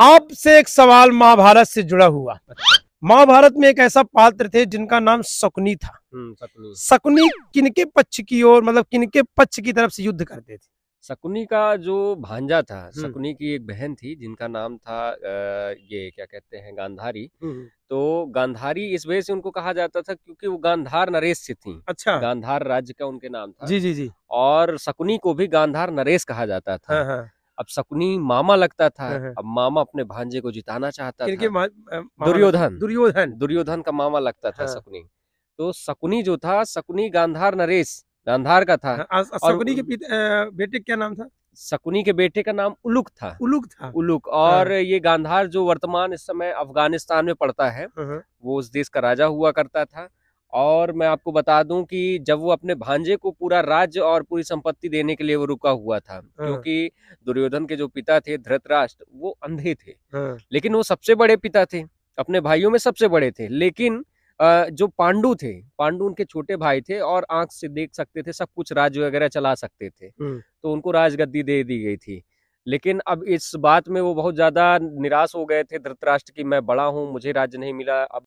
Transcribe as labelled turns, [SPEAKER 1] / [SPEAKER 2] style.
[SPEAKER 1] आपसे एक सवाल महाभारत से जुड़ा हुआ महाभारत में एक ऐसा पात्र थे जिनका नाम शकुनी था हम्म, शकुनी किनके पक्ष की ओर मतलब किनके पक्ष की तरफ से युद्ध करते थे शकुनी का जो भांजा था हम्म। शकुनी की एक बहन थी जिनका नाम था ये क्या कहते हैं गांधारी हम्म। तो गांधारी इस वजह से उनको कहा जाता था क्योंकि वो गांधार नरेश से थी अच्छा गांधार राज्य का उनके नाम था जी जी जी और शकुनी को भी गांधार नरेश कहा जाता था हाँ हाँ। अब शकुनी मामा लगता था हाँ, हाँ। अब मामा अपने भांजे को जिताना चाहता था दुर्योधन दुर्योधन दुर्योधन का मामा लगता था हाँ। शकुनी तो शकुनी जो था शकुनी गांधार नरेश गांधार का था शकुनी के बेटे क्या नाम था शकुनी के बेटे का नाम उलुक था उलुक था उलुक और ये गांधार जो वर्तमान इस समय अफगानिस्तान में पड़ता है वो उस देश का राजा हुआ करता था और मैं आपको बता दूं कि जब वो अपने भांजे को पूरा राज्य और पूरी संपत्ति देने के लिए वो रुका हुआ था हाँ। क्योंकि दुर्योधन के जो पिता थे धृतराष्ट्र वो अंधे थे हाँ। लेकिन वो सबसे बड़े पिता थे अपने भाइयों में सबसे बड़े थे लेकिन जो पांडु थे पांडु उनके छोटे भाई थे और आंख से देख सकते थे सब कुछ राज वगैरह चला सकते थे हाँ। तो उनको राजगद्दी दे दी गई थी लेकिन अब इस बात में वो बहुत ज्यादा निराश हो गए थे धृतराष्ट्र की मैं बड़ा हूँ मुझे राज्य नहीं मिला अब